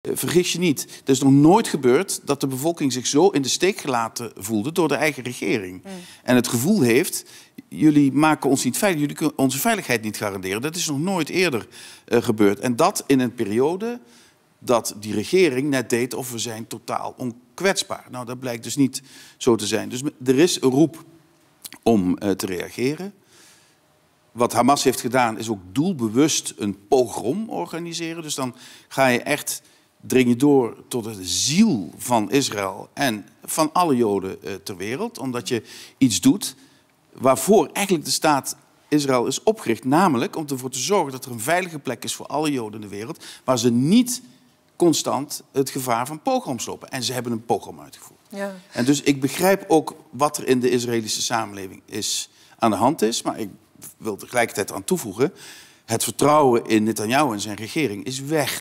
Eh, vergis je niet, het is nog nooit gebeurd dat de bevolking zich zo in de steek gelaten voelde door de eigen regering. En het gevoel heeft, jullie maken ons niet veilig, jullie kunnen onze veiligheid niet garanderen. Dat is nog nooit eerder eh, gebeurd. En dat in een periode dat die regering net deed of we zijn totaal onkwetsbaar. Nou, dat blijkt dus niet zo te zijn. Dus er is een roep om eh, te reageren. Wat Hamas heeft gedaan is ook doelbewust een pogrom organiseren. Dus dan ga je echt dring je door tot de ziel van Israël en van alle Joden eh, ter wereld, omdat je iets doet waarvoor eigenlijk de staat Israël is opgericht, namelijk om ervoor te zorgen dat er een veilige plek is voor alle Joden in de wereld, waar ze niet constant het gevaar van pogroms lopen. En ze hebben een pogrom uitgevoerd. Ja. En dus ik begrijp ook wat er in de Israëlische samenleving is, aan de hand is, maar ik wil tegelijkertijd aan toevoegen, het vertrouwen in Netanyahu en zijn regering is weg.